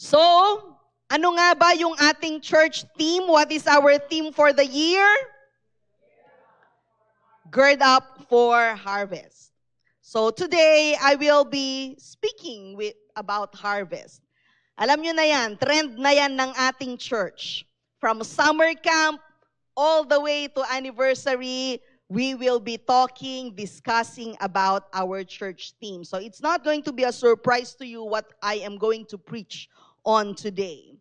So, ano nga ba yung ating church theme? What is our theme for the year? Gird up for harvest. So today, I will be speaking with, about harvest. Alam nyo na yan, trend na yan ng ating church. From summer camp all the way to anniversary, we will be talking, discussing about our church theme. So it's not going to be a surprise to you what I am going to preach on today.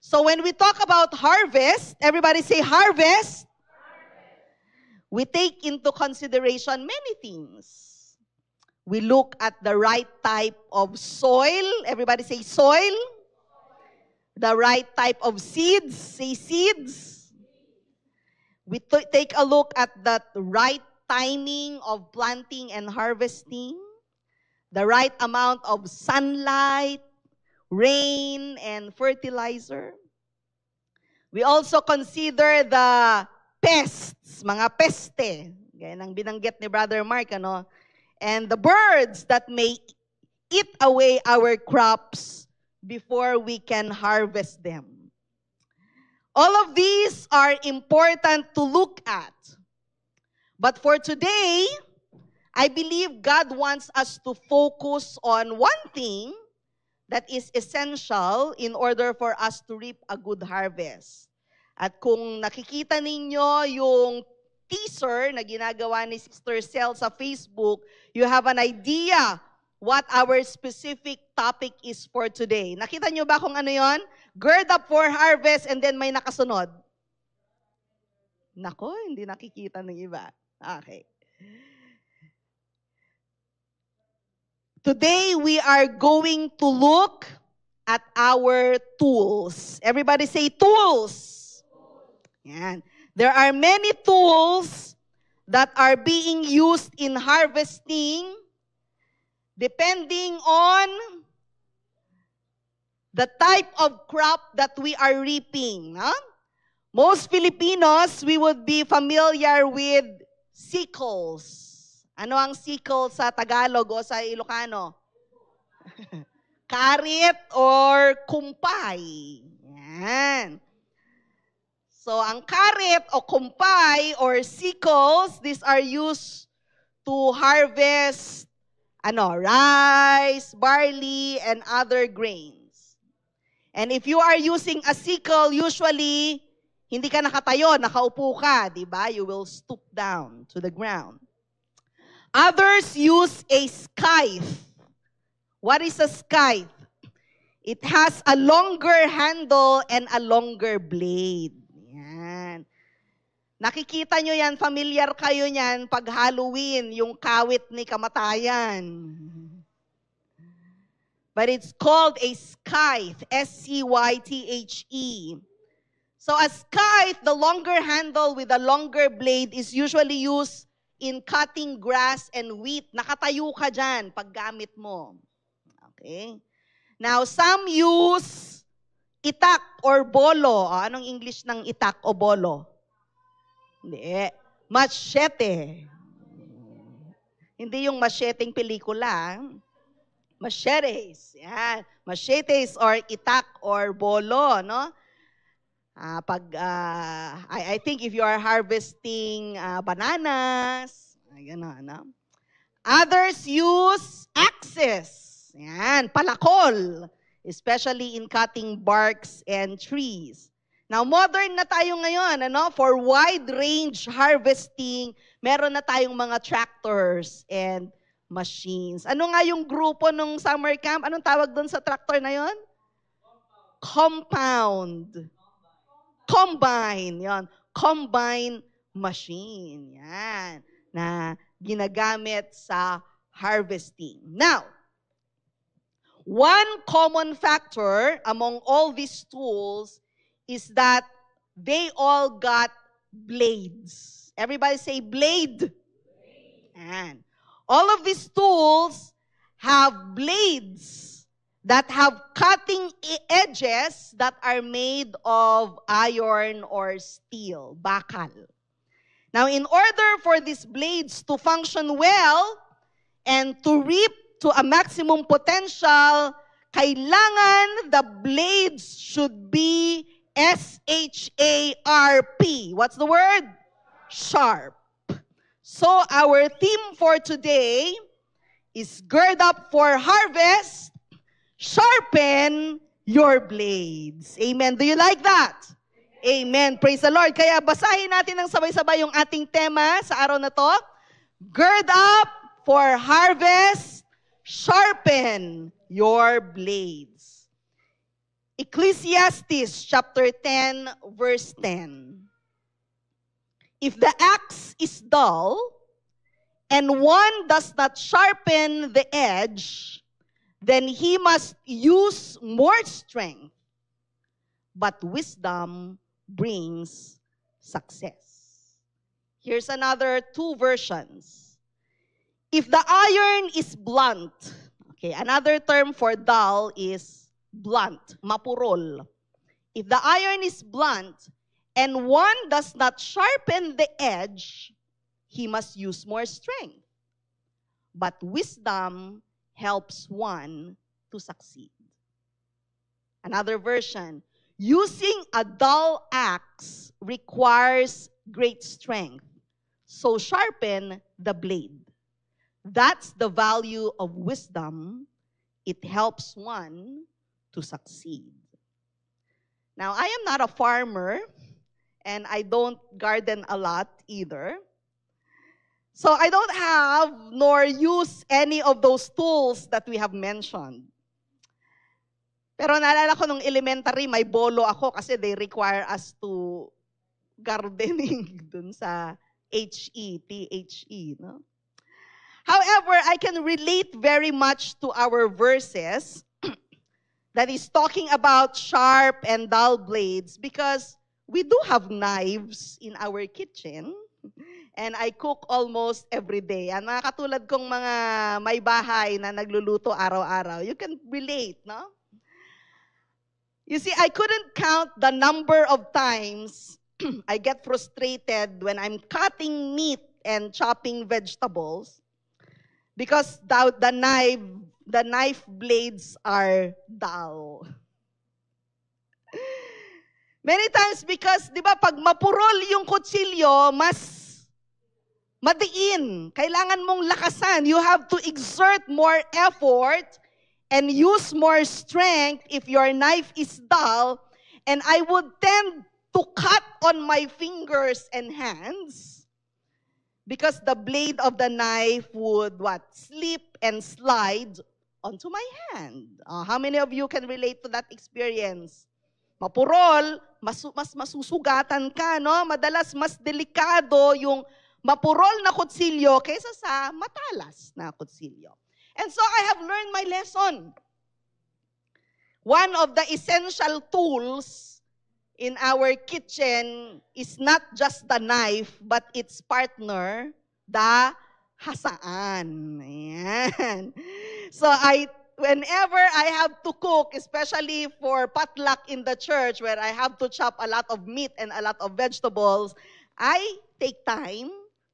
So when we talk about harvest, everybody say harvest. harvest. We take into consideration many things. We look at the right type of soil. Everybody say soil. The right type of seeds. Say seeds. We t- take a look at the right timing of planting and harvesting. The right amount of sunlight rain and fertilizer. We also consider the pests, mga peste. Yan ang binanggit ni Brother Mark, ano? And the birds that may eat away our crops before we can harvest them. All of these are important to look at. But for today, I believe God wants us to focus on one thing that is essential in order for us to reap a good harvest. At kung nakikita ninyo yung teaser na ginagawa ni Sister Cel sa Facebook, you have an idea what our specific topic is for today. Nakita nyo ba kung ano yon? Gird up for harvest and then may nakasunod. Nako, hindi nakikita ng iba. Okay. Today we are going to look at our tools. Everybody say tools. And There are many tools that are being used in harvesting depending on the type of crop that we are reaping. Huh? Most Filipinos, we would be familiar with sickles. Ano ang sickle sa Tagalog o sa Ilocano? Karit or kumpay. Yan. So, ang karit o kumpay or sickles, these are used to harvest ano, rice, barley, and other grains. And if you are using a sickle, usually, hindi ka nakatayo, nakaupo ka, di ba? You will stoop down to the ground. Others use a scythe. What is a scythe? It has a longer handle and a longer blade. Yan. Nakikita nyo yan, familiar kayo niyan pag Halloween, yung kawit ni kamatayan. But it's called a scythe, S-C-Y-T-H-E. So a scythe, the longer handle with a longer blade, is usually used in cutting grass and wheat. Nakatayo ka dyan gamit mo. Okay? Now, some use itak or bolo. Ah, anong English ng itak o bolo? Hindi. Machete. Hindi yung macheteng pelikula. Ah. Machetes. Yan. Machetes or itak or bolo, no? Uh, pag, uh, I, I think if you are harvesting uh, bananas, gano'n, no? Others use axes. Yan, palakol. Especially in cutting barks and trees. Now, modern na tayo ngayon, ano? For wide range harvesting, meron na tayong mga tractors and machines. Ano nga yung grupo nung summer camp? Anong tawag doon sa tractor na yon? Compound. Compound combine, yon combine machine, yan, na ginagamit sa harvesting. Now, one common factor among all these tools is that they all got blades. Everybody say blade. blade. And all of these tools have blades. that have cutting edges that are made of iron or steel, bakal. Now, in order for these blades to function well and to reap to a maximum potential, kailangan the blades should be S-H-A-R-P. What's the word? Sharp. So our theme for today is gird up for harvest sharpen your blades. Amen. Do you like that? Amen. Praise the Lord. Kaya basahin natin ng sabay-sabay yung ating tema sa araw na to. Gird up for harvest, sharpen your blades. Ecclesiastes chapter 10 verse 10. If the axe is dull and one does not sharpen the edge, then he must use more strength. But wisdom brings success. Here's another two versions. If the iron is blunt, okay, another term for dull is blunt, mapurol. If the iron is blunt and one does not sharpen the edge, he must use more strength. But wisdom helps one to succeed. Another version using a dull axe requires great strength, so sharpen the blade. That's the value of wisdom. It helps one to succeed. Now, I am not a farmer and I don't garden a lot either. So I don't have nor use any of those tools that we have mentioned. Pero naalala ko nung elementary, may bolo ako kasi they require us to gardening dun sa H-E-T-H-E, e, no? However, I can relate very much to our verses that is talking about sharp and dull blades because we do have knives in our kitchen. And I cook almost every day. Ang mga katulad kong mga may bahay na nagluluto araw-araw, you can relate, no? You see, I couldn't count the number of times I get frustrated when I'm cutting meat and chopping vegetables because the, the knife the knife blades are dull. Many times because, di ba, pag mapurol yung kutsilyo, mas madiin. Kailangan mong lakasan. You have to exert more effort and use more strength if your knife is dull. And I would tend to cut on my fingers and hands because the blade of the knife would what? Slip and slide onto my hand. Uh, how many of you can relate to that experience? mapurol, mas, mas masusugatan ka, no? Madalas mas delikado yung mapurol na kutsilyo kaysa sa matalas na kutsilyo. And so I have learned my lesson. One of the essential tools in our kitchen is not just the knife, but its partner, the hasaan. Ayan. So I whenever I have to cook, especially for potluck in the church where I have to chop a lot of meat and a lot of vegetables, I take time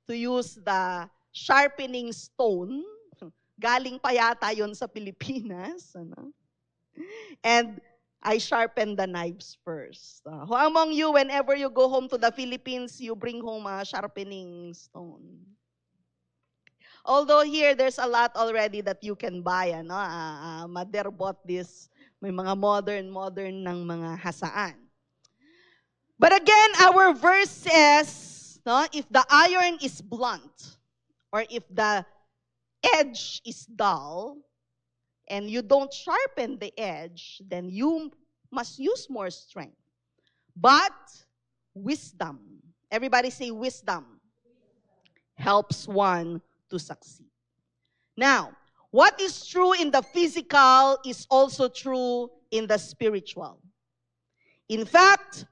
to use the sharpening stone. Galing pa yata yun sa Pilipinas. Ano? And I sharpen the knives first. Uh, who among you, whenever you go home to the Philippines, you bring home a sharpening stone? Although here, there's a lot already that you can buy. Ano? Uh, ah, uh, ah, mother bought this. May mga modern, modern ng mga hasaan. But again, our verse says, no, if the iron is blunt, or if the edge is dull, and you don't sharpen the edge, then you must use more strength. But wisdom, everybody say wisdom, helps one to succeed. Now, what is true in the physical is also true in the spiritual. In fact,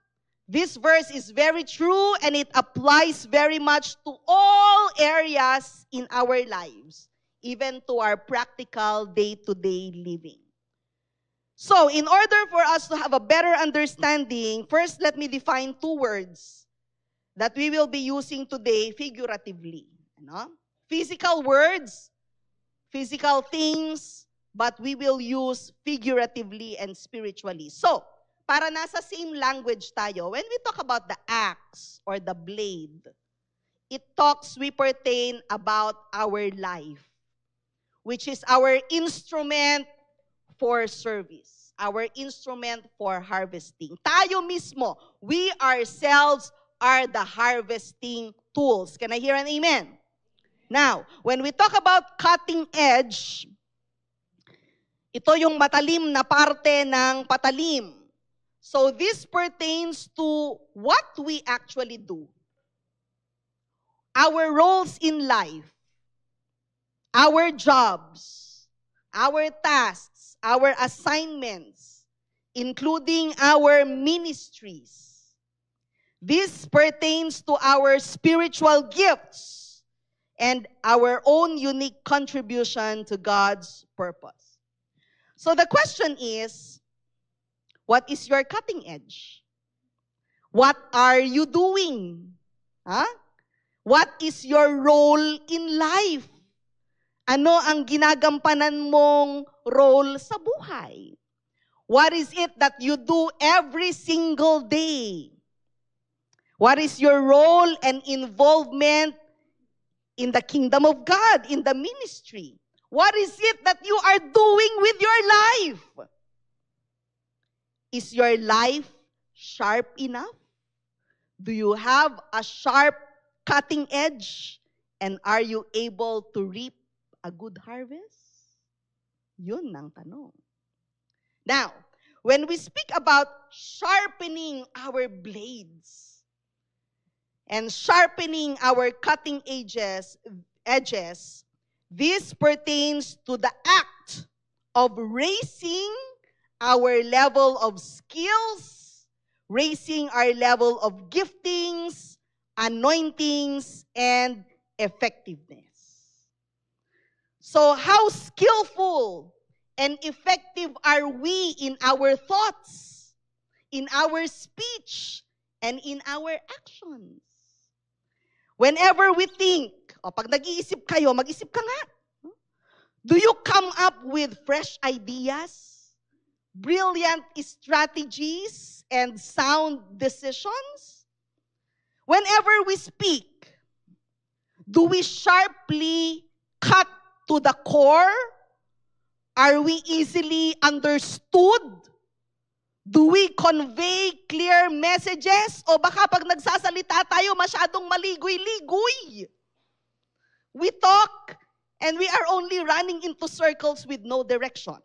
this verse is very true and it applies very much to all areas in our lives, even to our practical day to day living. So, in order for us to have a better understanding, first let me define two words that we will be using today figuratively. physical words, physical things, but we will use figuratively and spiritually. So, para nasa same language tayo, when we talk about the axe or the blade, it talks, we pertain about our life, which is our instrument for service, our instrument for harvesting. Tayo mismo, we ourselves are the harvesting tools. Can I hear an amen? Now, when we talk about cutting edge, ito yung matalim na parte ng patalim. So this pertains to what we actually do. Our roles in life, our jobs, our tasks, our assignments, including our ministries. This pertains to our spiritual gifts and our own unique contribution to God's purpose. So the question is what is your cutting edge? What are you doing? Huh? What is your role in life? Ano ang ginagampanan mong role sa buhay? What is it that you do every single day? What is your role and involvement in the kingdom of God, in the ministry? What is it that you are doing with your life? Is your life sharp enough? Do you have a sharp cutting edge? And are you able to reap a good harvest? Yun ang tanong. Now, when we speak about sharpening our blades, and sharpening our cutting edges, edges. This pertains to the act of raising our level of skills, raising our level of giftings, anointings, and effectiveness. So, how skillful and effective are we in our thoughts, in our speech, and in our actions? Whenever we think, o pag nag-iisip kayo, mag-isip ka nga. Do you come up with fresh ideas, brilliant strategies, and sound decisions? Whenever we speak, do we sharply cut to the core? Are we easily understood? Do we convey clear messages? O baka pag nagsasalita tayo, masyadong maligoy-ligoy. We talk and we are only running into circles with no direction.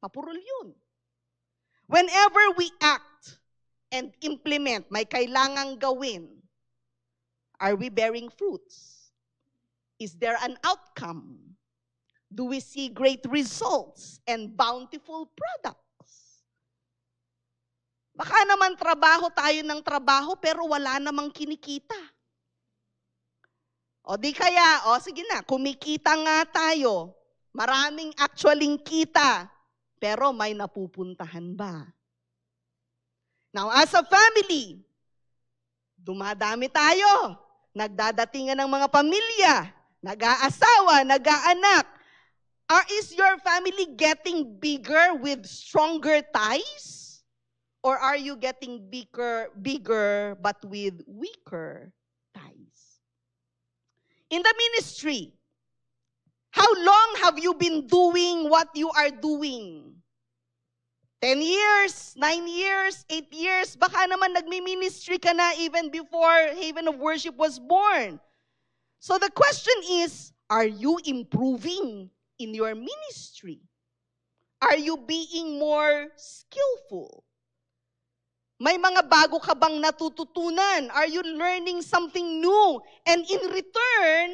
Mapurol yun. Whenever we act and implement, may kailangang gawin, are we bearing fruits? Is there an outcome? Do we see great results and bountiful products? Baka naman trabaho tayo ng trabaho pero wala namang kinikita. O di kaya, o sige na, kumikita nga tayo. Maraming actualing kita, pero may napupuntahan ba? Now, as a family, dumadami tayo. Nagdadatingan ng mga pamilya, nag-aasawa, nag-aanak. Are, is your family getting bigger with stronger ties? Or are you getting bigger, bigger but with weaker ties? In the ministry, how long have you been doing what you are doing? 10 years, 9 years, 8 years, baka naman nagmi-ministry ka na even before Haven of Worship was born. So the question is, are you improving in your ministry? Are you being more skillful? May mga bago ka bang natututunan? Are you learning something new? And in return,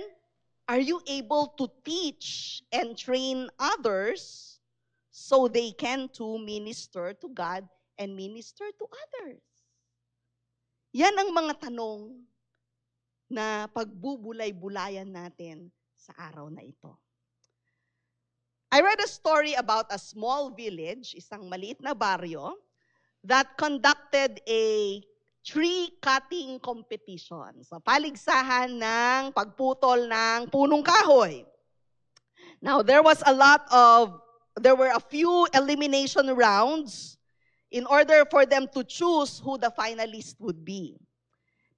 are you able to teach and train others so they can too minister to God and minister to others? Yan ang mga tanong na pagbubulay-bulayan natin sa araw na ito. I read a story about a small village, isang maliit na baryo, that conducted a tree cutting competition sa paligsahan ng pagputol ng punong kahoy. Now, there was a lot of, there were a few elimination rounds in order for them to choose who the finalist would be.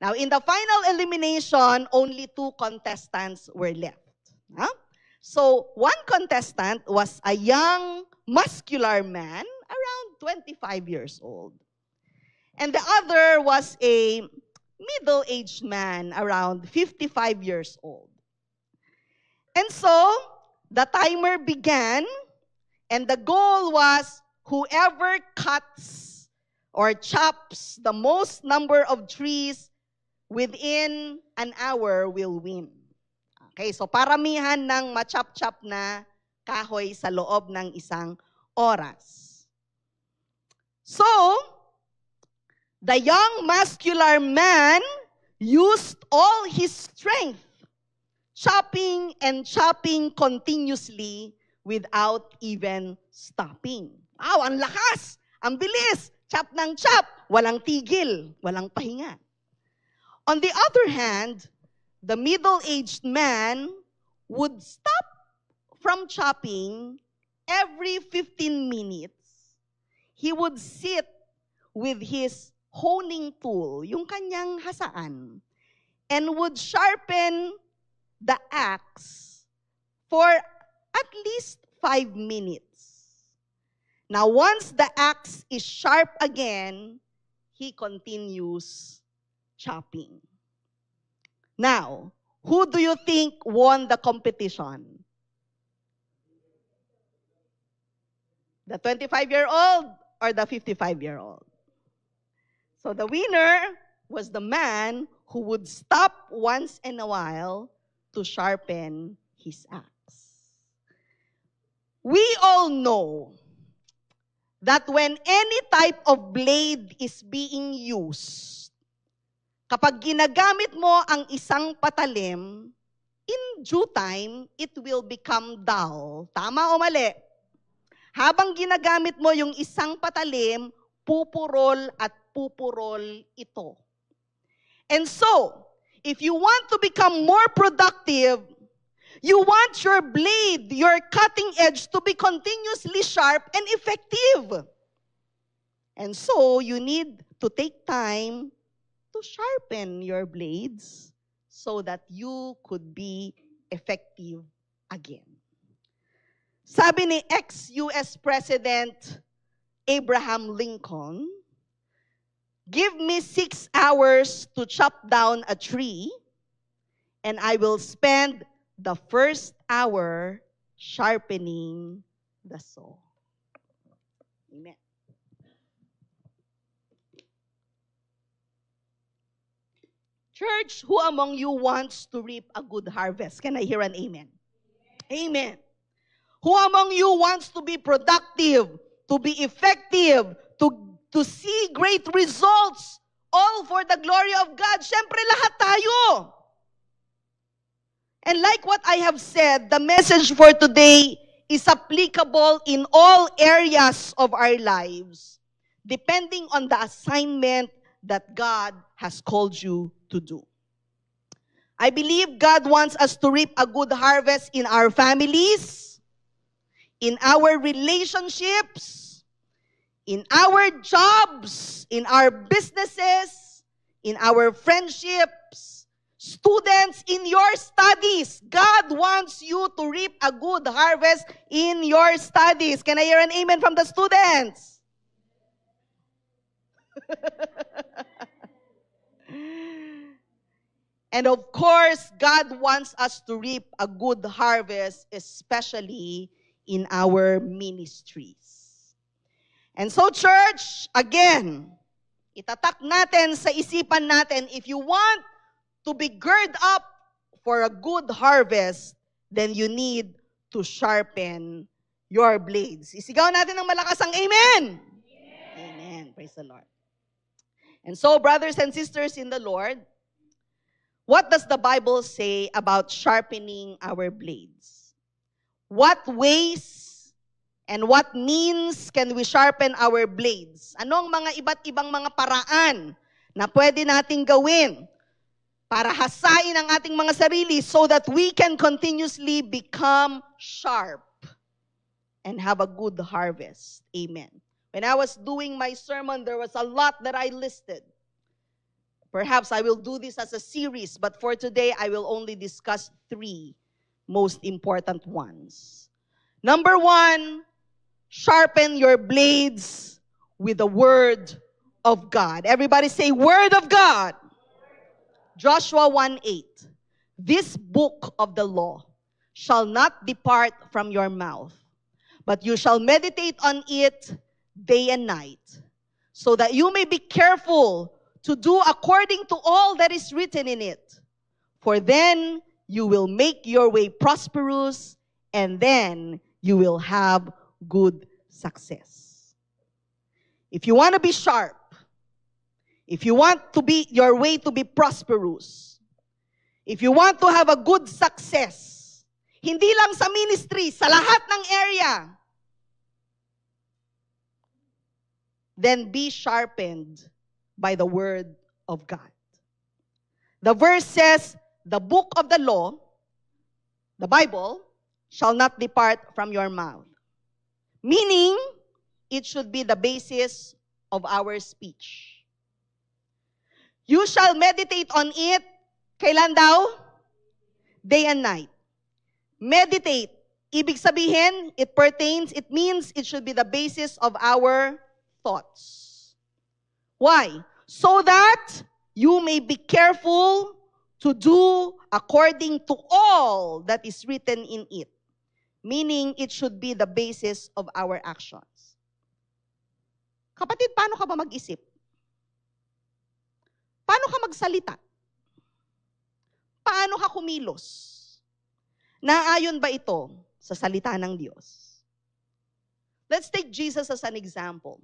Now, in the final elimination, only two contestants were left. Huh? So, one contestant was a young, muscular man around 25 years old. And the other was a middle aged man, around 55 years old. And so the timer began, and the goal was whoever cuts or chops the most number of trees within an hour will win. Okay, so paramihan ng machap-chap na kahoy sa loob ng isang oras. So, the young muscular man used all his strength, chopping and chopping continuously without even stopping. Wow, ang lakas! Ang bilis! Chop ng chop! Walang tigil, walang pahinga. On the other hand, the middle-aged man would stop from chopping every 15 minutes he would sit with his honing tool, yung kanyang hasaan, and would sharpen the axe for at least five minutes. Now, once the axe is sharp again, he continues chopping. Now, who do you think won the competition? The 25 year old or the 55 year old. So the winner was the man who would stop once in a while to sharpen his axe. We all know that when any type of blade is being used, kapag ginagamit mo ang isang patalim, in due time, it will become dull. Tama o mali? Habang ginagamit mo yung isang patalim, pupurol at pupurol ito. And so, if you want to become more productive, you want your blade, your cutting edge to be continuously sharp and effective. And so, you need to take time to sharpen your blades so that you could be effective again. Sabi ni ex-US President Abraham Lincoln, Give me six hours to chop down a tree, and I will spend the first hour sharpening the saw. Amen. Church, who among you wants to reap a good harvest? Can I hear an amen? Amen. amen. Who among you wants to be productive, to be effective, to, to see great results, all for the glory of God? Siyempre lahat tayo. And like what I have said, the message for today is applicable in all areas of our lives, depending on the assignment that God has called you to do. I believe God wants us to reap a good harvest in our families, in our relationships, in our jobs, in our businesses, in our friendships, students, in your studies. God wants you to reap a good harvest in your studies. Can I hear an amen from the students? And of course, God wants us to reap a good harvest, especially in our ministries. And so church, again, itatak natin sa isipan natin, if you want to be girded up for a good harvest, then you need to sharpen your blades. Isigaw natin ng malakas ang Amen! Amen! Amen. Praise the Lord. And so, brothers and sisters in the Lord, what does the Bible say about sharpening our blades? What ways and what means can we sharpen our blades? Ano ang mga iba't ibang mga paraan na pwede nating gawin para hasain ang ating mga sarili so that we can continuously become sharp and have a good harvest. Amen. When I was doing my sermon, there was a lot that I listed. Perhaps I will do this as a series, but for today, I will only discuss three. most important ones. Number one, sharpen your blades with the word of God. Everybody say, Word of God. Joshua 1 8. This book of the law shall not depart from your mouth, but you shall meditate on it day and night, so that you may be careful to do according to all that is written in it. For then you will make your way prosperous, and then you will have good success. If you want to be sharp, if you want to be your way to be prosperous, if you want to have a good success, hindi lang sa ministry, sa lahat ng area, then be sharpened by the word of God. The verse says, the book of the law, the Bible, shall not depart from your mouth. Meaning, it should be the basis of our speech. You shall meditate on it, kailan daw? Day and night. Meditate. Ibig sabihin, it pertains, it means it should be the basis of our thoughts. Why? So that you may be careful to do according to all that is written in it. Meaning, it should be the basis of our actions. Kapatid, paano ka ba mag-isip? Paano ka magsalita? Paano ka kumilos? Naayon ba ito sa salita ng Diyos? Let's take Jesus as an example.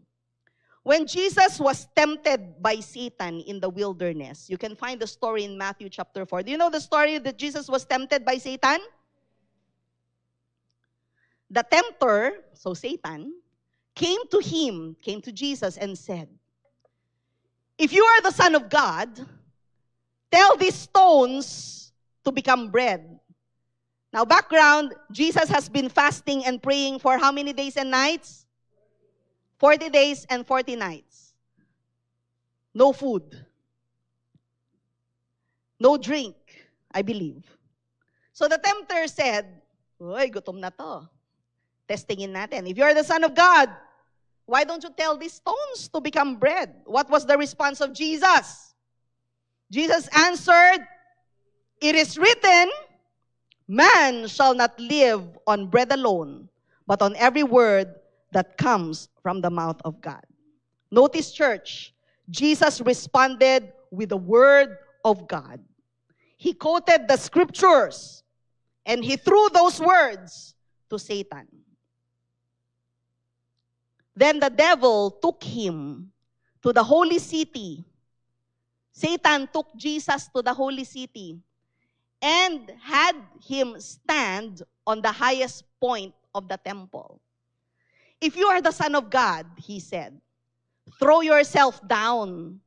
When Jesus was tempted by Satan in the wilderness, you can find the story in Matthew chapter 4. Do you know the story that Jesus was tempted by Satan? The tempter, so Satan, came to him, came to Jesus, and said, If you are the Son of God, tell these stones to become bread. Now, background Jesus has been fasting and praying for how many days and nights? 40 days and 40 nights. No food. No drink, I believe. So the tempter said, Uy, gutom na to. Testingin natin. If you are the son of God, why don't you tell these stones to become bread? What was the response of Jesus? Jesus answered, It is written, Man shall not live on bread alone, but on every word that comes from the mouth of God. Notice, church, Jesus responded with the word of God. He quoted the scriptures and he threw those words to Satan. Then the devil took him to the holy city. Satan took Jesus to the holy city and had him stand on the highest point of the temple. If you are the Son of God, he said, throw yourself down.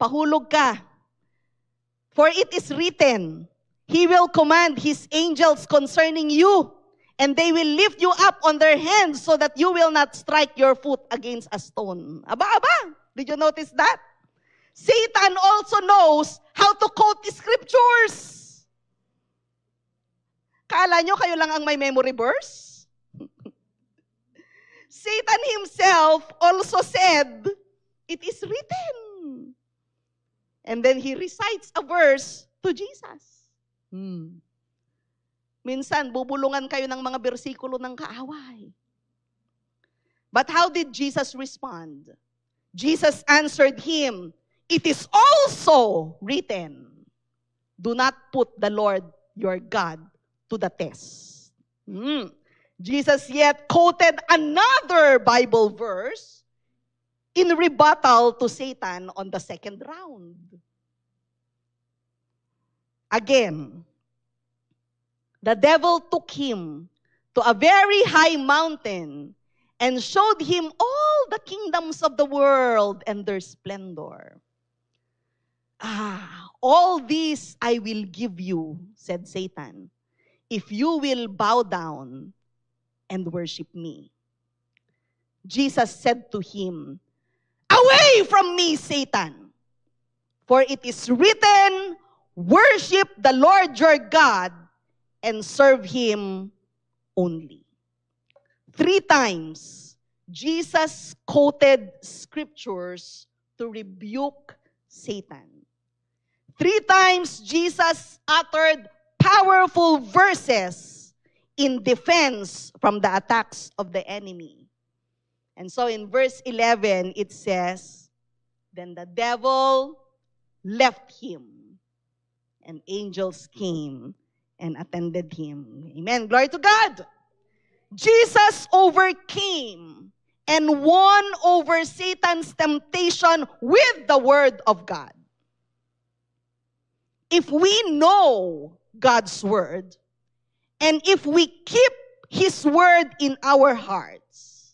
Pahulog ka. For it is written, He will command His angels concerning you, and they will lift you up on their hands so that you will not strike your foot against a stone. Aba, aba! Did you notice that? Satan also knows how to quote the scriptures. Kala nyo kayo lang ang may memory verse? Satan himself also said, It is written. And then he recites a verse to Jesus. Hmm. Minsan, bubulungan kayo ng mga bersikulo ng kaaway. But how did Jesus respond? Jesus answered him, It is also written, Do not put the Lord your God to the test. Hmm. Jesus yet quoted another Bible verse in rebuttal to Satan on the second round. Again, the devil took him to a very high mountain and showed him all the kingdoms of the world and their splendor. Ah, all these I will give you, said Satan, if you will bow down and worship me. Jesus said to him, Away from me, Satan! For it is written, Worship the Lord your God and serve him only. Three times, Jesus quoted scriptures to rebuke Satan. Three times, Jesus uttered powerful verses in defense from the attacks of the enemy. And so in verse 11, it says, Then the devil left him, and angels came and attended him. Amen. Glory to God. Jesus overcame and won over Satan's temptation with the word of God. If we know God's word, And if we keep His word in our hearts,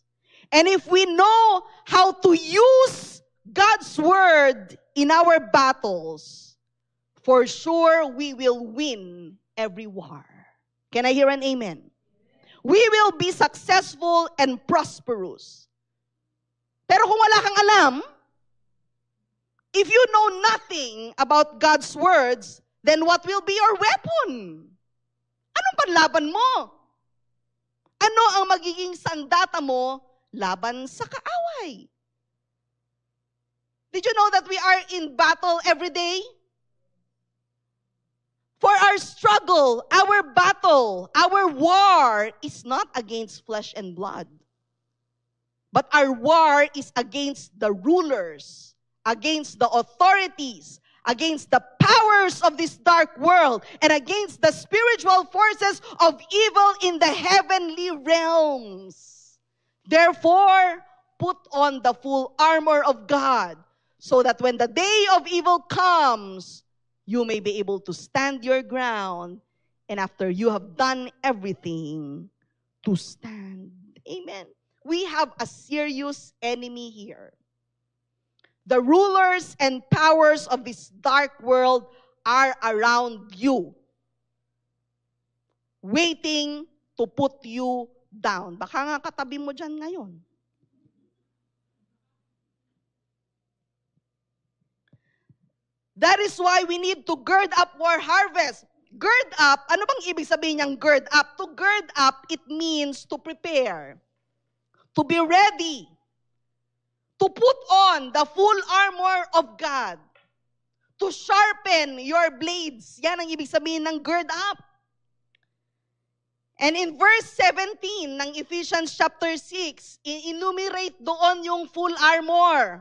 and if we know how to use God's word in our battles, for sure we will win every war. Can I hear an amen? We will be successful and prosperous. Pero kung wala kang alam, if you know nothing about God's words, then what will be your weapon? Anong panlaban mo? Ano ang magiging sandata mo laban sa kaaway? Did you know that we are in battle every day? For our struggle, our battle, our war is not against flesh and blood. But our war is against the rulers, against the authorities, against the powers of this dark world and against the spiritual forces of evil in the heavenly realms. Therefore, put on the full armor of God so that when the day of evil comes, you may be able to stand your ground. And after you have done everything, to stand. Amen. We have a serious enemy here. The rulers and powers of this dark world are around you, waiting to put you down. Baka nga katabi mo dyan ngayon. That is why we need to gird up our harvest. Gird up, ano bang ibig sabihin niyang gird up? To gird up, it means to prepare. To be ready to put on the full armor of God, to sharpen your blades. Yan ang ibig sabihin ng gird up. And in verse 17 ng Ephesians chapter 6, enumerate doon yung full armor.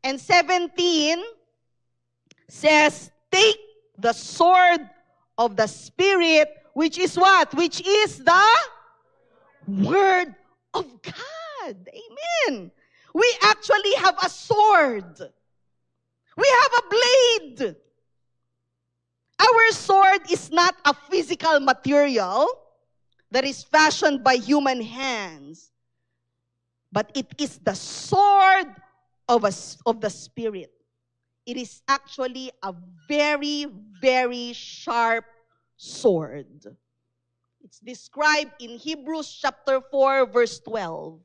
And 17 says, take the sword of the Spirit, which is what? Which is the Word of God. Amen. We actually have a sword. We have a blade. Our sword is not a physical material that is fashioned by human hands, but it is the sword of, a, of the Spirit. It is actually a very, very sharp sword. It's described in Hebrews chapter 4, verse 12.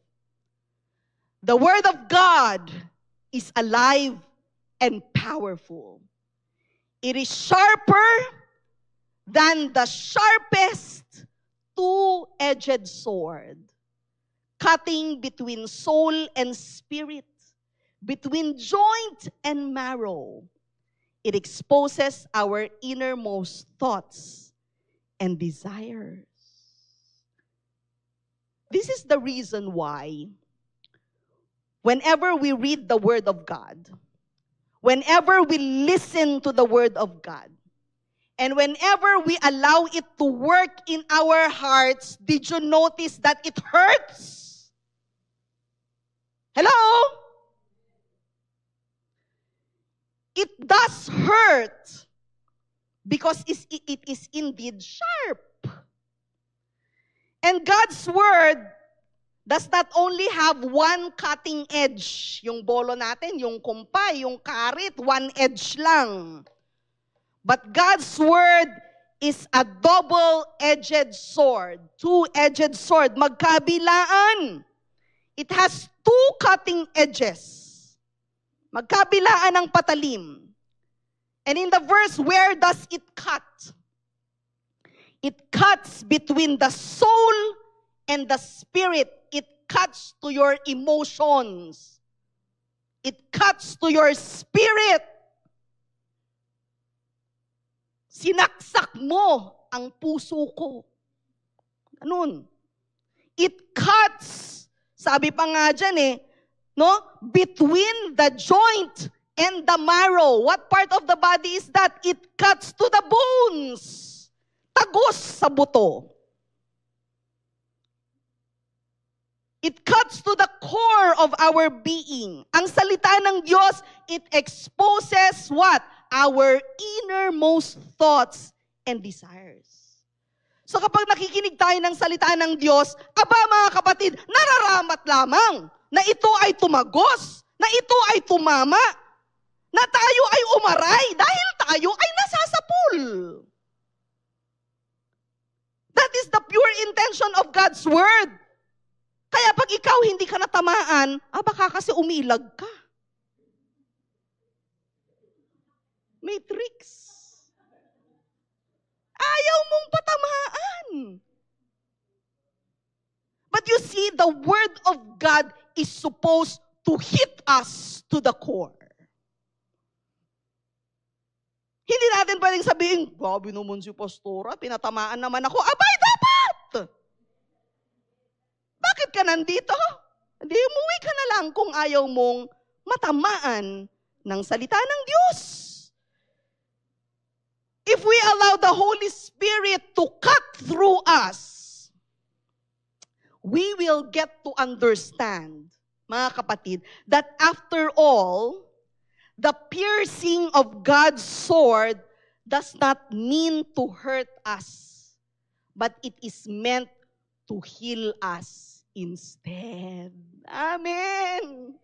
The Word of God is alive and powerful. It is sharper than the sharpest two edged sword, cutting between soul and spirit, between joint and marrow. It exposes our innermost thoughts and desires. This is the reason why Whenever we read the Word of God, whenever we listen to the Word of God, and whenever we allow it to work in our hearts, did you notice that it hurts? Hello? It does hurt because it is indeed sharp. And God's word does not only have one cutting edge. Yung bolo natin, yung kumpay, yung karit, one edge lang. But God's word is a double-edged sword, two-edged sword, magkabilaan. It has two cutting edges. Magkabilaan ang patalim. And in the verse, where does it cut? It cuts between the soul and the spirit cuts to your emotions. It cuts to your spirit. Sinaksak mo ang puso ko. Ganun. It cuts, sabi pa nga dyan eh, no? Between the joint and the marrow. What part of the body is that? It cuts to the bones. Tagos sa buto. It cuts to the core of our being. Ang salita ng Diyos, it exposes what? Our innermost thoughts and desires. So kapag nakikinig tayo ng salita ng Diyos, aba mga kapatid, nararamat lamang na ito ay tumagos, na ito ay tumama, na tayo ay umaray dahil tayo ay nasasapul. That is the pure intention of God's Word kaya pag ikaw hindi ka natamaan, ah baka kasi umilag ka. Matrix. Ayaw mong patamaan. But you see, the Word of God is supposed to hit us to the core. Hindi natin pwedeng sabihin, grabe naman si pastora, pinatamaan naman ako. Abay, dapat! ka nandito, di umuwi ka na lang kung ayaw mong matamaan ng salita ng Diyos. If we allow the Holy Spirit to cut through us, we will get to understand, mga kapatid, that after all, the piercing of God's sword does not mean to hurt us, but it is meant to heal us instead. Amen!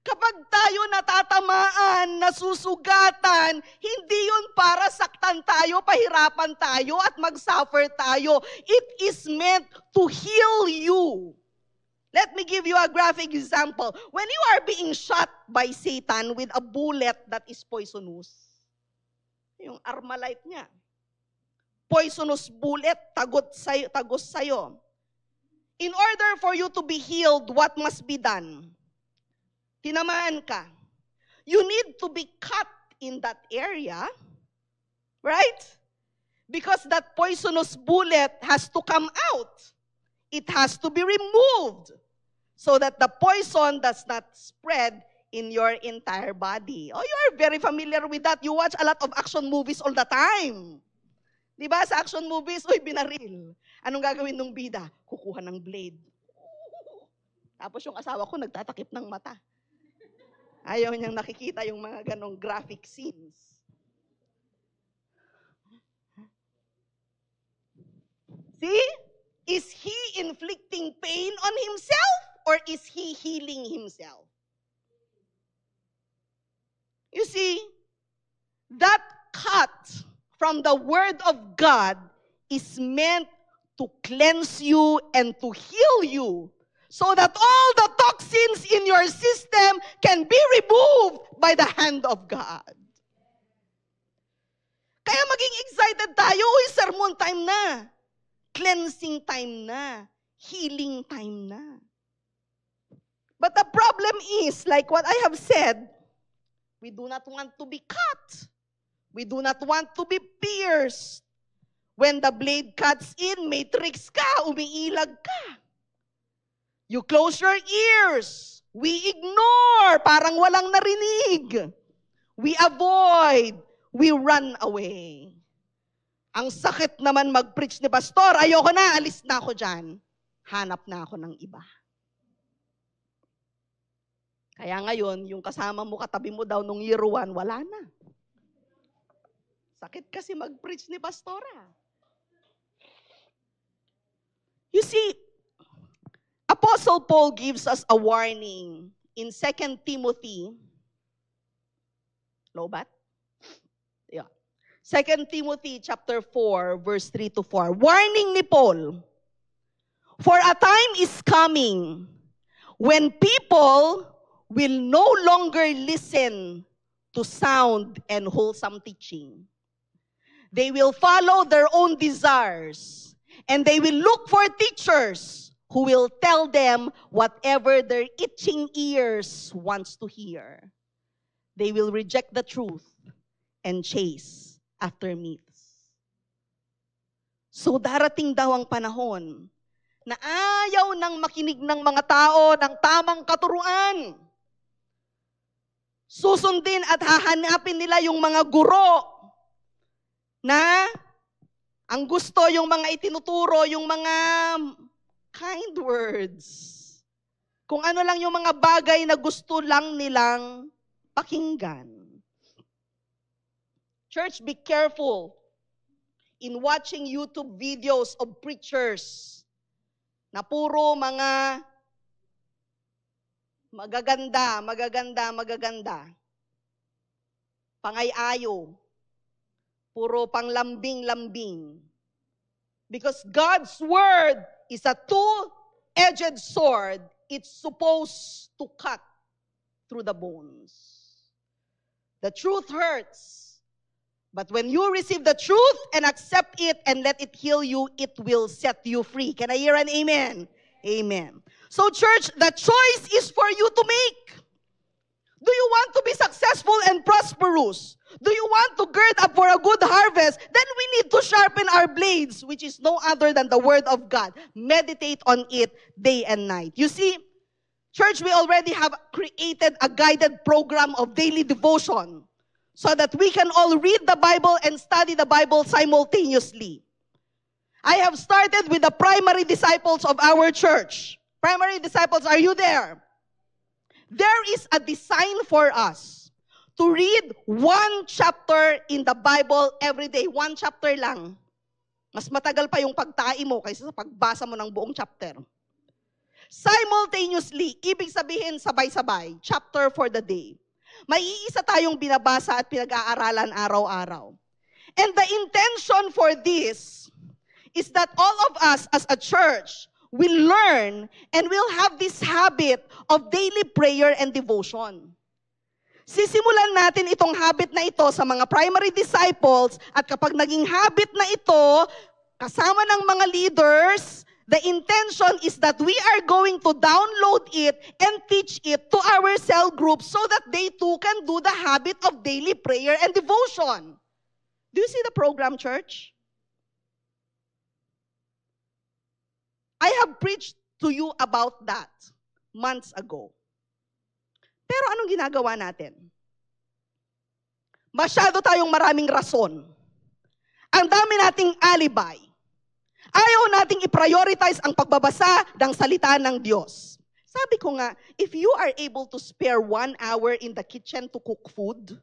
Kapag tayo natatamaan, nasusugatan, hindi yun para saktan tayo, pahirapan tayo, at mag-suffer tayo. It is meant to heal you. Let me give you a graphic example. When you are being shot by Satan with a bullet that is poisonous, yung armalite niya, poisonous bullet, tagot sa'yo, tagos sa'yo. In order for you to be healed, what must be done? Tinamaan ka. You need to be cut in that area, right? Because that poisonous bullet has to come out. It has to be removed so that the poison does not spread in your entire body. Oh, you are very familiar with that. You watch a lot of action movies all the time. Di ba sa action movies, uy, binaril. Anong gagawin ng bida? Kukuha ng blade. Tapos yung asawa ko nagtatakip ng mata. Ayaw niyang nakikita yung mga ganong graphic scenes. See? Is he inflicting pain on himself or is he healing himself? You see, that cut from the Word of God is meant to cleanse you and to heal you so that all the toxins in your system can be removed by the hand of God. Kaya maging excited tayo, uy, sermon time na. Cleansing time na. Healing time na. But the problem is, like what I have said, we do not want to be cut. We do not want to be pierced. When the blade cuts in, matrix tricks ka, umiilag ka. You close your ears. We ignore, parang walang narinig. We avoid, we run away. Ang sakit naman mag-preach ni Pastor, ayoko na, alis na ako dyan. Hanap na ako ng iba. Kaya ngayon, yung kasama mo, katabi mo daw nung year one, wala na. Sakit kasi mag-preach ni pastora. You see, Apostle Paul gives us a warning in 2 Timothy. Low bat? Yeah. 2 Timothy chapter 4, verse 3 to 4. Warning ni Paul. For a time is coming when people will no longer listen to sound and wholesome teaching They will follow their own desires. And they will look for teachers who will tell them whatever their itching ears wants to hear. They will reject the truth and chase after myths. So darating daw ang panahon na ayaw nang makinig ng mga tao ng tamang katuruan. Susundin at hahanapin nila yung mga guro na ang gusto yung mga itinuturo, yung mga kind words. Kung ano lang yung mga bagay na gusto lang nilang pakinggan. Church, be careful in watching YouTube videos of preachers na puro mga magaganda, magaganda, magaganda. Pangayayo, Puro pang lambing-lambing. Because God's word is a two-edged sword. It's supposed to cut through the bones. The truth hurts. But when you receive the truth and accept it and let it heal you, it will set you free. Can I hear an amen? Amen. So, church, the choice is for you to make. Do you want to be successful and prosperous? Do you want to gird up for a good harvest? Then we need to sharpen our blades, which is no other than the Word of God. Meditate on it day and night. You see, church, we already have created a guided program of daily devotion so that we can all read the Bible and study the Bible simultaneously. I have started with the primary disciples of our church. Primary disciples, are you there? There is a design for us. to read one chapter in the Bible every day. One chapter lang. Mas matagal pa yung pagtai mo kaysa sa pagbasa mo ng buong chapter. Simultaneously, ibig sabihin sabay-sabay, chapter for the day. May iisa tayong binabasa at pinag-aaralan araw-araw. And the intention for this is that all of us as a church will learn and will have this habit of daily prayer and devotion. Sisimulan natin itong habit na ito sa mga primary disciples at kapag naging habit na ito, kasama ng mga leaders, the intention is that we are going to download it and teach it to our cell group so that they too can do the habit of daily prayer and devotion. Do you see the program, church? I have preached to you about that months ago. Pero anong ginagawa natin? Masyado tayong maraming rason. Ang dami nating alibay. Ayaw nating i-prioritize ang pagbabasa ng salita ng Diyos. Sabi ko nga, if you are able to spare one hour in the kitchen to cook food,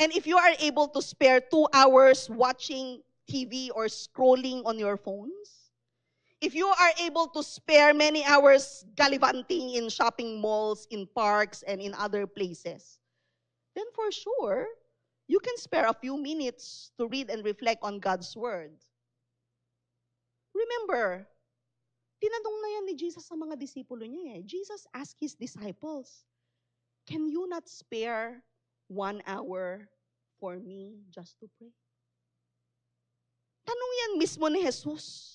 and if you are able to spare two hours watching TV or scrolling on your phones, If you are able to spare many hours gallivanting in shopping malls, in parks, and in other places, then for sure, you can spare a few minutes to read and reflect on God's Word. Remember, tinanong na yan ni Jesus sa mga disipulo niya eh. Jesus asked His disciples, Can you not spare one hour for me just to pray? Tanong yan mismo ni Jesus.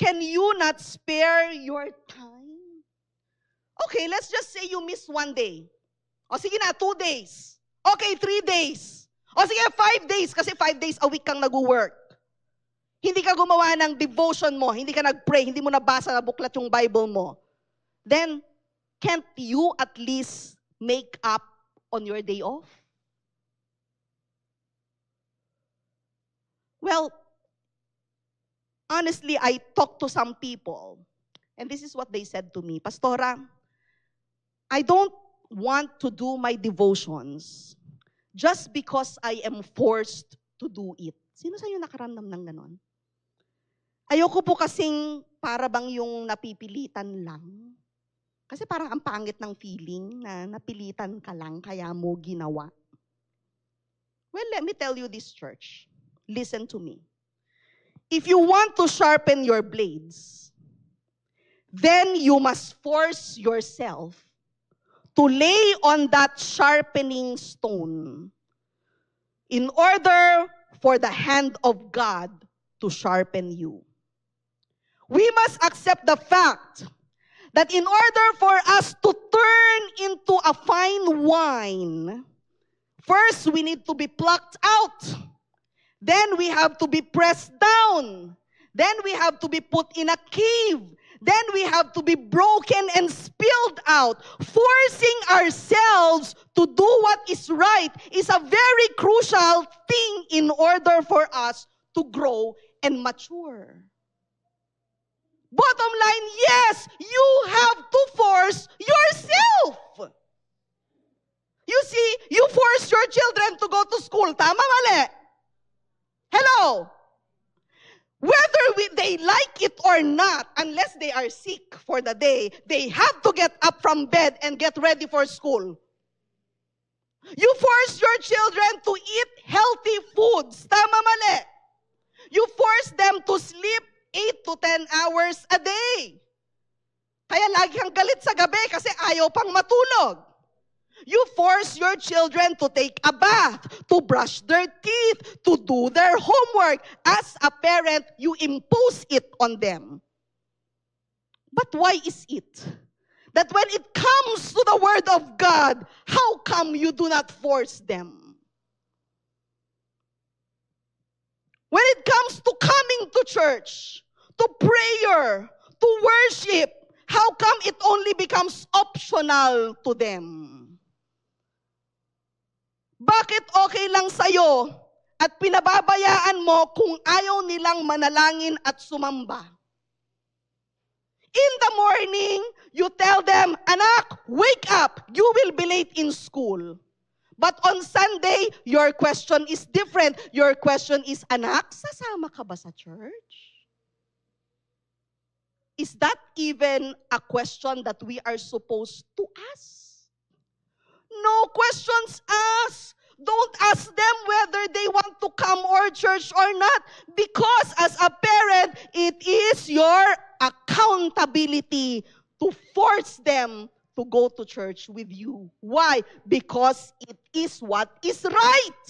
Can you not spare your time? Okay, let's just say you miss one day. O sige na, two days. Okay, three days. O sige, five days. Kasi five days a week kang nag-work. Hindi ka gumawa ng devotion mo. Hindi ka nag-pray. Hindi mo nabasa na buklat yung Bible mo. Then, can't you at least make up on your day off? Well, honestly, I talked to some people, and this is what they said to me, Pastora, I don't want to do my devotions just because I am forced to do it. Sino sa inyo nakaramdam ng ganon? Ayoko po kasing para bang yung napipilitan lang. Kasi parang ang pangit ng feeling na napilitan ka lang kaya mo ginawa. Well, let me tell you this church. Listen to me. If you want to sharpen your blades, then you must force yourself to lay on that sharpening stone in order for the hand of God to sharpen you. We must accept the fact that in order for us to turn into a fine wine, first we need to be plucked out then we have to be pressed down. Then we have to be put in a cave. Then we have to be broken and spilled out. Forcing ourselves to do what is right is a very crucial thing in order for us to grow and mature. Bottom line, yes, you have to force yourself. You see, you force your children to go to school. Tama mali. Hello! Whether we, they like it or not, unless they are sick for the day, they have to get up from bed and get ready for school. You force your children to eat healthy foods. Tama mali. You force them to sleep 8 to 10 hours a day. Kaya lagi kang galit sa gabi kasi ayaw pang matulog. You force your children to take a bath, to brush their teeth, to do their homework. As a parent, you impose it on them. But why is it that when it comes to the Word of God, how come you do not force them? When it comes to coming to church, to prayer, to worship, how come it only becomes optional to them? Bakit okay lang sa'yo at pinababayaan mo kung ayaw nilang manalangin at sumamba? In the morning, you tell them, Anak, wake up. You will be late in school. But on Sunday, your question is different. Your question is, Anak, sasama ka ba sa church? Is that even a question that we are supposed to ask? No questions asked. Don't ask them whether they want to come or church or not because as a parent, it is your accountability to force them to go to church with you. Why? Because it is what is right.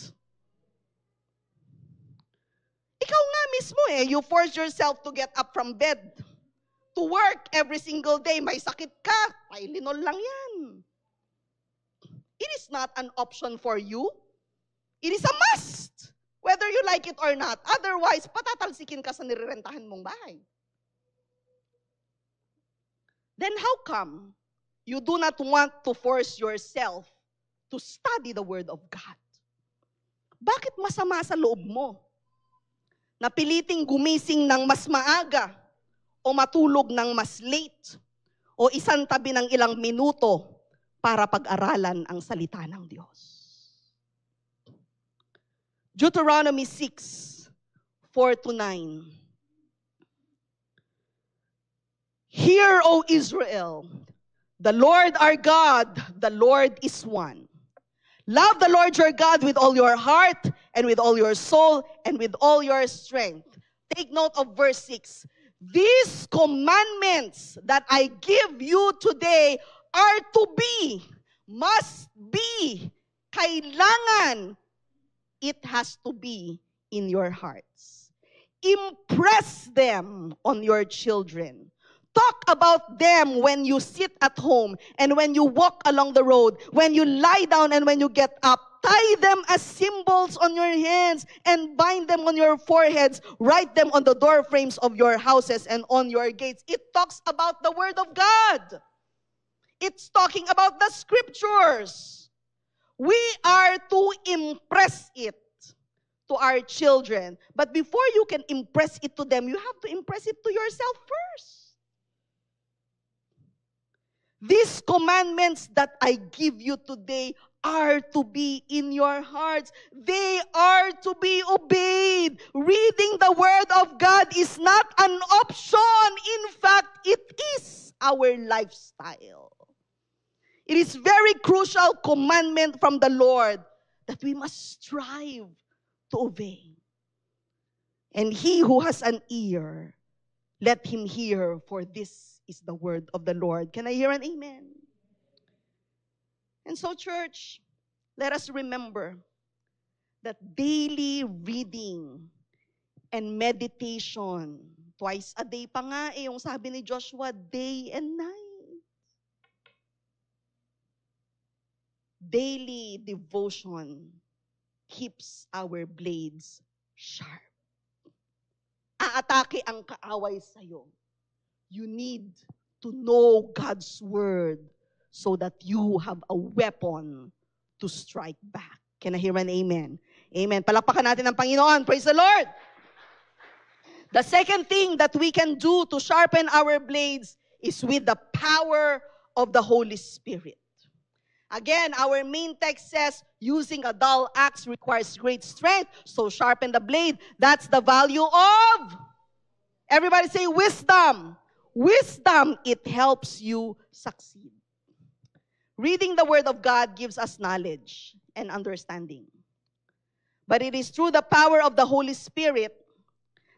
Ikaw nga mismo eh, you force yourself to get up from bed to work every single day. May sakit ka, Tylenol lang yan. It is not an option for you. It is a must, whether you like it or not. Otherwise, patatalsikin ka sa nirerentahan mong bahay. Then how come you do not want to force yourself to study the Word of God? Bakit masama sa loob mo? Napiliting gumising ng mas maaga o matulog ng mas late o isang tabi ng ilang minuto para pag-aralan ang salita ng Diyos. Deuteronomy 6, 4 to 9. Hear, O Israel, the Lord our God, the Lord is one. Love the Lord your God with all your heart and with all your soul and with all your strength. Take note of verse 6. These commandments that I give you today are to be, must be, kailangan, it has to be in your hearts. Impress them on your children. Talk about them when you sit at home and when you walk along the road, when you lie down and when you get up. Tie them as symbols on your hands and bind them on your foreheads. Write them on the door frames of your houses and on your gates. It talks about the Word of God. It's talking about the scriptures. We are to impress it to our children. But before you can impress it to them, you have to impress it to yourself first. These commandments that I give you today are to be in your hearts. They are to be obeyed. Reading the Word of God is not an option. In fact, it is our lifestyle. It is very crucial commandment from the Lord that we must strive to obey. And he who has an ear, let him hear, for this is the word of the Lord. Can I hear an amen? And so, church, let us remember that daily reading and meditation, twice a day pa nga eh, yung sabi ni Joshua, day and night Daily devotion keeps our blades sharp. Aatake ang kaaway sa'yo. You need to know God's word so that you have a weapon to strike back. Can I hear an amen? Amen. Palakpakan natin ang Panginoon. Praise the Lord! The second thing that we can do to sharpen our blades is with the power of the Holy Spirit. Again, our main text says, using a dull axe requires great strength, so sharpen the blade. That's the value of, everybody say, wisdom. Wisdom, it helps you succeed. Reading the Word of God gives us knowledge and understanding. But it is through the power of the Holy Spirit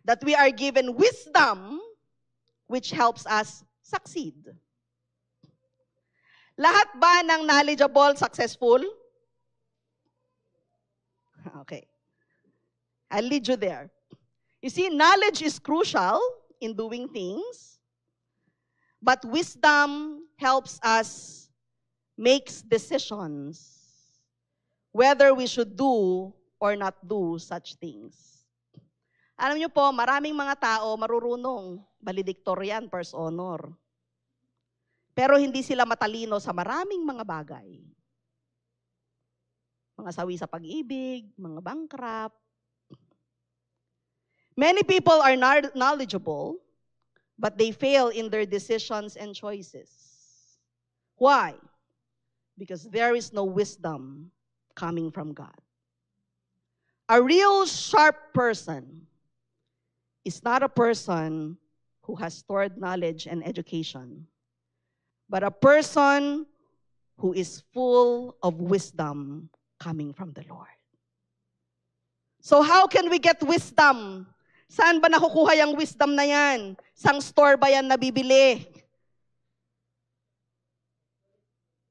that we are given wisdom, which helps us succeed. Lahat ba ng knowledgeable successful? Okay. I'll lead you there. You see, knowledge is crucial in doing things, but wisdom helps us makes decisions whether we should do or not do such things. Alam niyo po, maraming mga tao marurunong, valedictorian, first honor. Pero hindi sila matalino sa maraming mga bagay. Mga sawi sa pag-ibig, mga bankrupt. Many people are knowledgeable, but they fail in their decisions and choices. Why? Because there is no wisdom coming from God. A real sharp person is not a person who has stored knowledge and education but a person who is full of wisdom coming from the Lord. So how can we get wisdom? Saan ba nakukuha yung wisdom na yan? Sang store ba yan nabibili?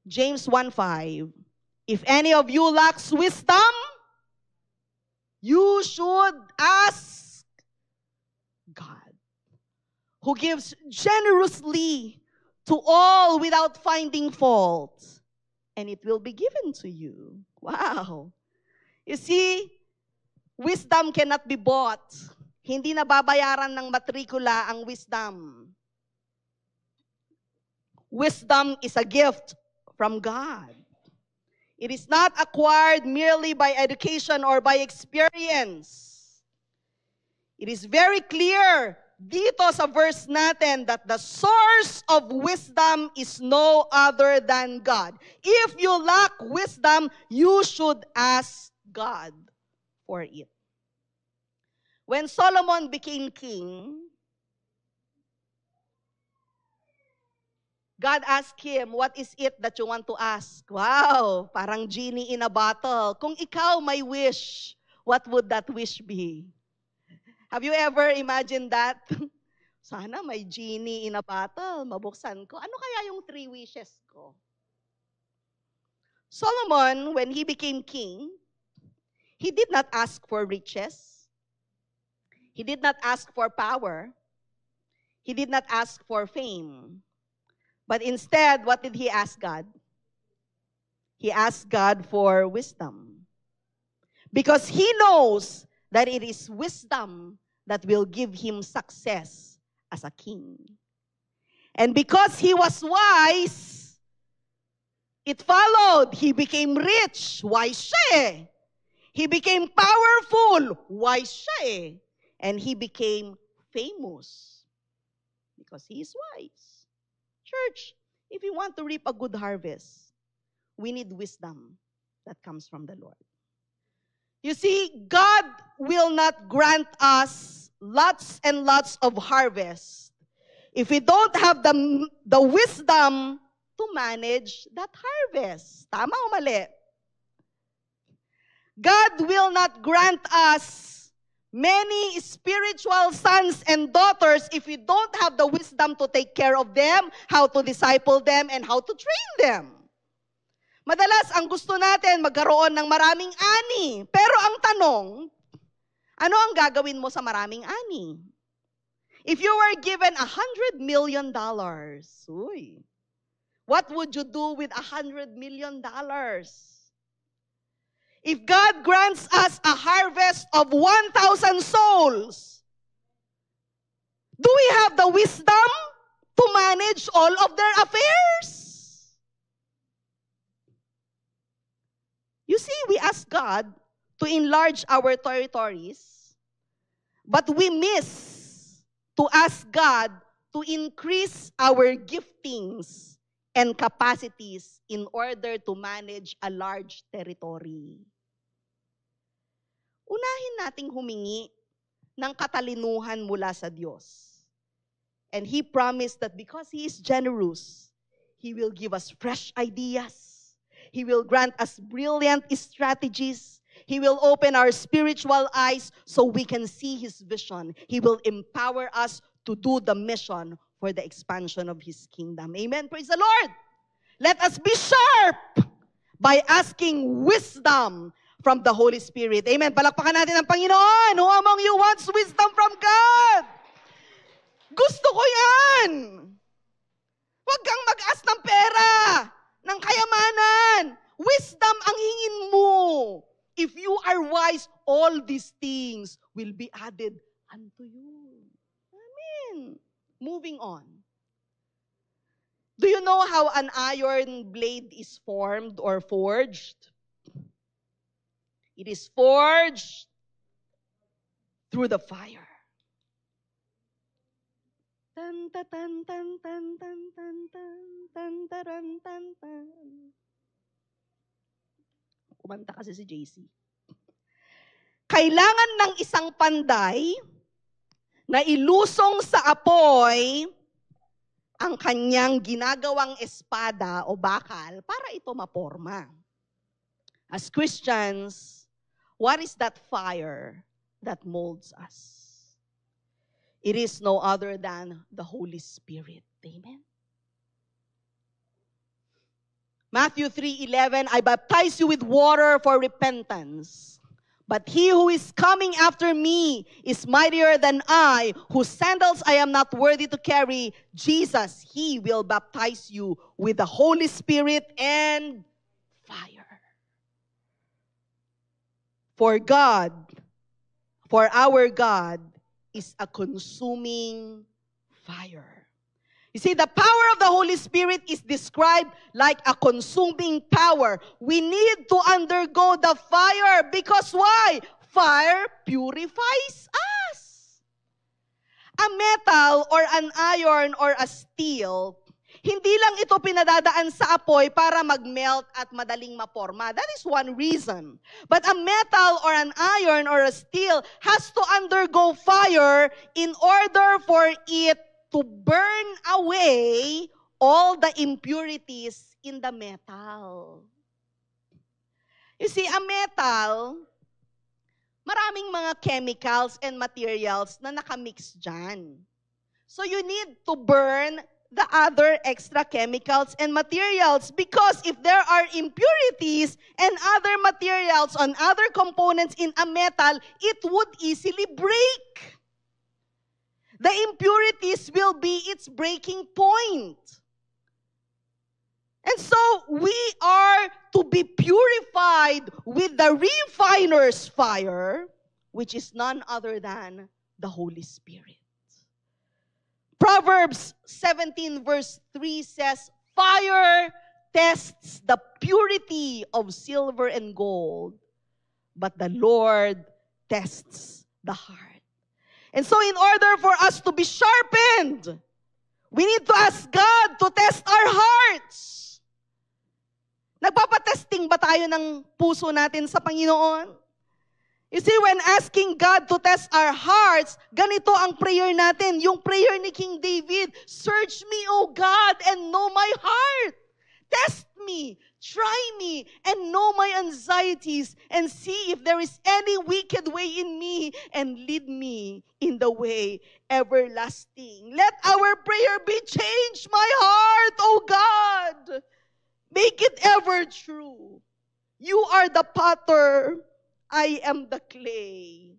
James 1.5 If any of you lacks wisdom, you should ask God, who gives generously to all without finding fault, and it will be given to you. Wow. You see, wisdom cannot be bought. Hindi babayaran ng matrikula ang wisdom. Wisdom is a gift from God. It is not acquired merely by education or by experience. It is very clear dito sa verse natin that the source of wisdom is no other than God. If you lack wisdom, you should ask God for it. When Solomon became king, God asked him, what is it that you want to ask? Wow, parang genie in a bottle. Kung ikaw may wish, what would that wish be? Have you ever imagined that? Sana may genie in a bottle, mabuksan ko. Ano kaya yung three wishes ko? Solomon, when he became king, he did not ask for riches. He did not ask for power. He did not ask for fame. But instead, what did he ask God? He asked God for wisdom. Because he knows that it is wisdom that will give him success as a king. And because he was wise, it followed. He became rich. Why siya He became powerful. Why siya And he became famous. Because he is wise. Church, if you want to reap a good harvest, we need wisdom that comes from the Lord. You see, God will not grant us lots and lots of harvest if we don't have the, the wisdom to manage that harvest. Tama o mali? God will not grant us many spiritual sons and daughters if we don't have the wisdom to take care of them, how to disciple them, and how to train them. Madalas ang gusto natin magkaroon ng maraming ani. Pero ang tanong, ano ang gagawin mo sa maraming ani? If you were given a hundred million dollars, uy, what would you do with a hundred million dollars? If God grants us a harvest of 1,000 souls, do we have the wisdom to manage all of their affairs? You see, we ask God to enlarge our territories, but we miss to ask God to increase our giftings and capacities in order to manage a large territory. Unahin nating humingi ng katalinuhan mula sa Diyos. And He promised that because He is generous, He will give us fresh ideas, He will grant us brilliant strategies. He will open our spiritual eyes so we can see His vision. He will empower us to do the mission for the expansion of His kingdom. Amen. Praise the Lord. Let us be sharp by asking wisdom from the Holy Spirit. Amen. Palakpakan natin ang Panginoon. Who among you wants wisdom from God? Gusto ko yan. Huwag kang mag-ask ng pera ng kayamanan. Wisdom ang hingin mo. If you are wise, all these things will be added unto you. Amen. Moving on. Do you know how an iron blade is formed or forged? It is forged through the fire tan tan tan tan tan tan tan tan tan tan tan tan. Kumanta kasi si JC. Kailangan ng isang panday na ilusong sa apoy ang kanyang ginagawang espada o bakal para ito maporma. As Christians, what is that fire that molds us? It is no other than the Holy Spirit. Amen. Matthew 3:11 I baptize you with water for repentance but he who is coming after me is mightier than I whose sandals I am not worthy to carry Jesus he will baptize you with the holy spirit and fire For God for our God is a consuming fire. You see, the power of the Holy Spirit is described like a consuming power. We need to undergo the fire because why? Fire purifies us. A metal or an iron or a steel hindi lang ito pinadadaan sa apoy para magmelt at madaling maporma. That is one reason. But a metal or an iron or a steel has to undergo fire in order for it to burn away all the impurities in the metal. You see, a metal, maraming mga chemicals and materials na nakamix dyan. So you need to burn the other extra chemicals and materials because if there are impurities and other materials on other components in a metal, it would easily break. The impurities will be its breaking point. And so we are to be purified with the refiner's fire, which is none other than the Holy Spirit. Proverbs 17 verse 3 says, Fire tests the purity of silver and gold, but the Lord tests the heart. And so in order for us to be sharpened, we need to ask God to test our hearts. Nagpapatesting ba tayo ng puso natin sa Panginoon? You see, when asking God to test our hearts, ganito ang prayer natin. Yung prayer ni King David, Search me, O God, and know my heart. Test me, try me, and know my anxieties, and see if there is any wicked way in me, and lead me in the way everlasting. Let our prayer be changed, my heart, O God. Make it ever true. You are the potter I am the clay.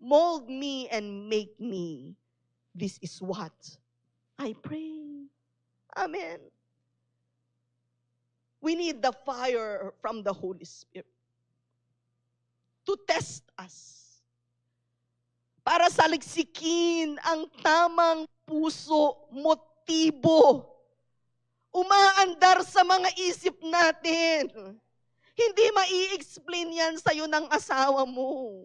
Mold me and make me. This is what I pray. Amen. We need the fire from the Holy Spirit to test us. Para saliksikin ang tamang puso, motibo, umaandar sa mga isip natin hindi mai-explain yan sa'yo ng asawa mo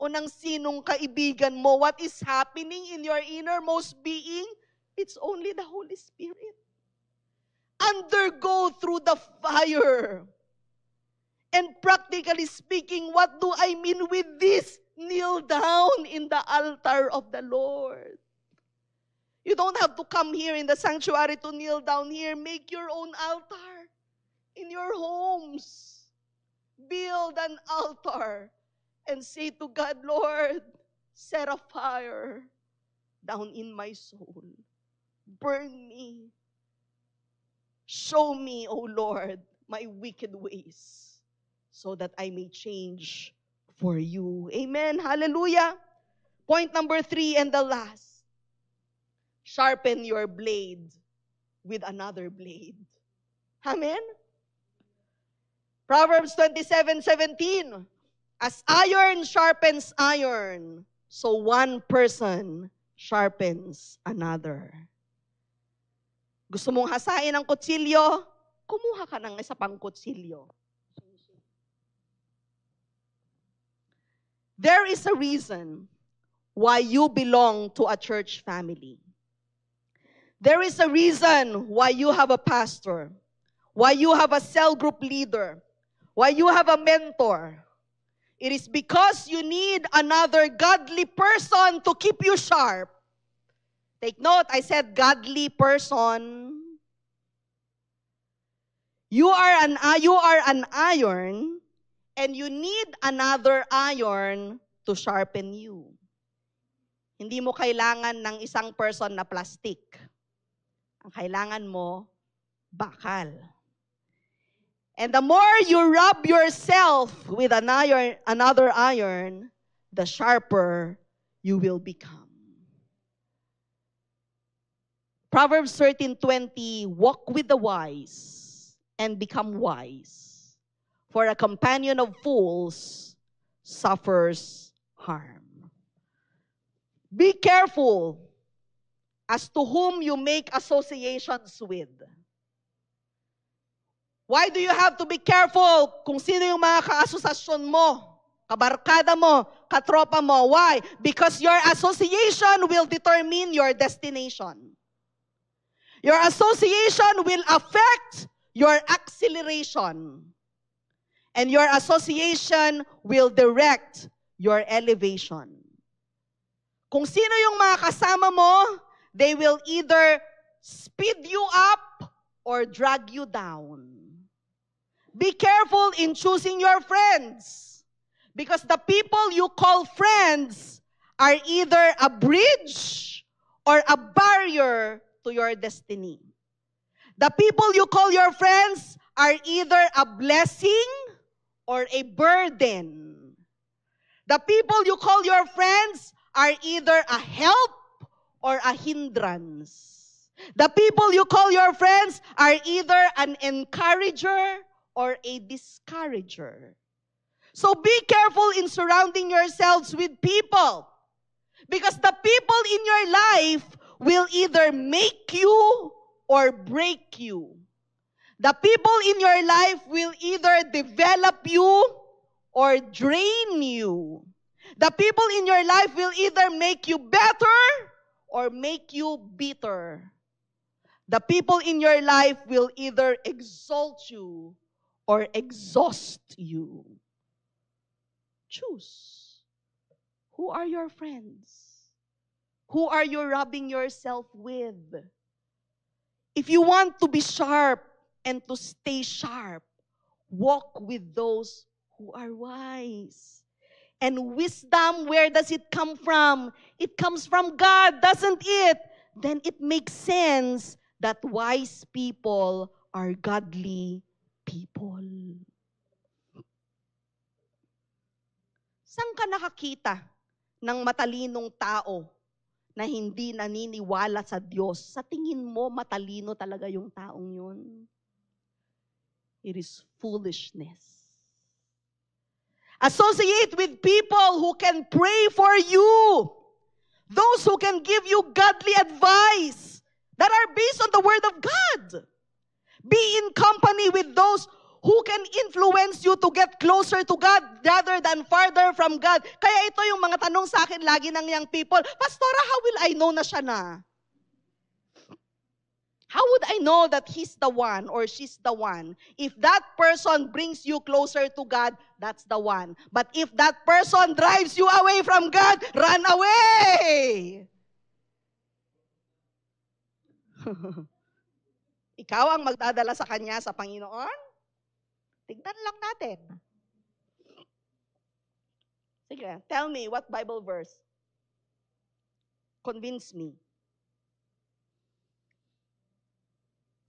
o ng sinong kaibigan mo. What is happening in your innermost being? It's only the Holy Spirit. Undergo through the fire. And practically speaking, what do I mean with this? Kneel down in the altar of the Lord. You don't have to come here in the sanctuary to kneel down here. Make your own altar in your homes build an altar and say to God, Lord, set a fire down in my soul. Burn me. Show me, O Lord, my wicked ways so that I may change for you. Amen. Hallelujah. Point number three and the last. Sharpen your blade with another blade. Amen? Proverbs 27:17 As iron sharpens iron, so one person sharpens another. Gusto mong hasain ang kutsilyo? Kumuha ka ng isa pang kutsilyo. There is a reason why you belong to a church family. There is a reason why you have a pastor, why you have a cell group leader, why you have a mentor, it is because you need another godly person to keep you sharp. Take note, I said godly person. You are an uh, you are an iron and you need another iron to sharpen you. Hindi mo kailangan ng isang person na plastic. Ang kailangan mo, bakal. And the more you rub yourself with an iron, another iron, the sharper you will become. Proverbs 13:20 Walk with the wise and become wise, for a companion of fools suffers harm. Be careful as to whom you make associations with Why do you have to be careful kung sino yung mga kaasosasyon mo, kabarkada mo, katropa mo? Why? Because your association will determine your destination. Your association will affect your acceleration. And your association will direct your elevation. Kung sino yung mga kasama mo, they will either speed you up or drag you down. Be careful in choosing your friends. Because the people you call friends are either a bridge or a barrier to your destiny. The people you call your friends are either a blessing or a burden. The people you call your friends are either a help or a hindrance. The people you call your friends are either an encourager or a discourager. So be careful in surrounding yourselves with people because the people in your life will either make you or break you. The people in your life will either develop you or drain you. The people in your life will either make you better or make you bitter. The people in your life will either exalt you or exhaust you. Choose. Who are your friends? Who are you rubbing yourself with? If you want to be sharp and to stay sharp, walk with those who are wise. And wisdom, where does it come from? It comes from God, doesn't it? Then it makes sense that wise people are godly people. Saan ka nakakita ng matalinong tao na hindi naniniwala sa Diyos? Sa tingin mo, matalino talaga yung taong yun. It is foolishness. Associate with people who can pray for you. Those who can give you godly advice that are based on the Word of God. Be in company with those who can influence you to get closer to God rather than farther from God. Kaya ito yung mga tanong sa akin lagi ng young people, Pastora, how will I know na siya na? How would I know that he's the one or she's the one? If that person brings you closer to God, that's the one. But if that person drives you away from God, run away! Ikaw ang magdadala sa kanya sa Panginoon? Tignan lang natin. Sige, tell me what Bible verse. Convince me.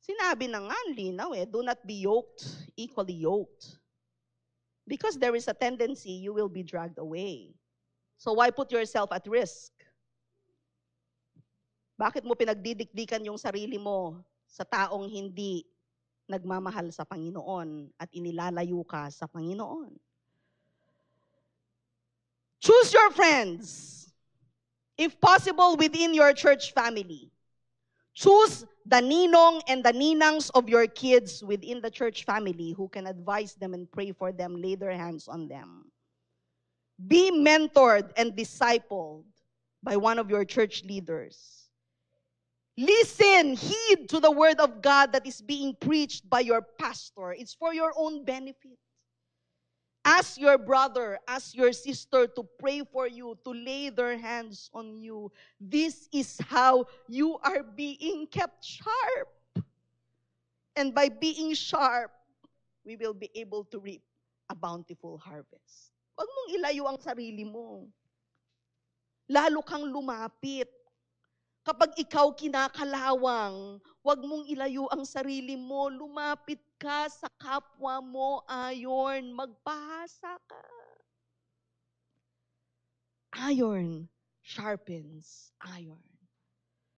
Sinabi na nga, linaw eh, do not be yoked, equally yoked. Because there is a tendency you will be dragged away. So why put yourself at risk? Bakit mo pinagdidikdikan yung sarili mo sa taong hindi nagmamahal sa Panginoon at inilalayo ka sa Panginoon. Choose your friends, if possible within your church family. Choose the ninong and the ninangs of your kids within the church family who can advise them and pray for them, lay their hands on them. Be mentored and discipled by one of your church leaders. Listen, heed to the word of God that is being preached by your pastor. It's for your own benefit. Ask your brother, ask your sister to pray for you, to lay their hands on you. This is how you are being kept sharp. And by being sharp, we will be able to reap a bountiful harvest. Huwag mong ilayo ang sarili mo. Lalo kang lumapit Kapag ikaw kinakalawang, huwag mong ilayo ang sarili mo. Lumapit ka sa kapwa mo ayon. Magpahasa ka. Iron sharpens iron.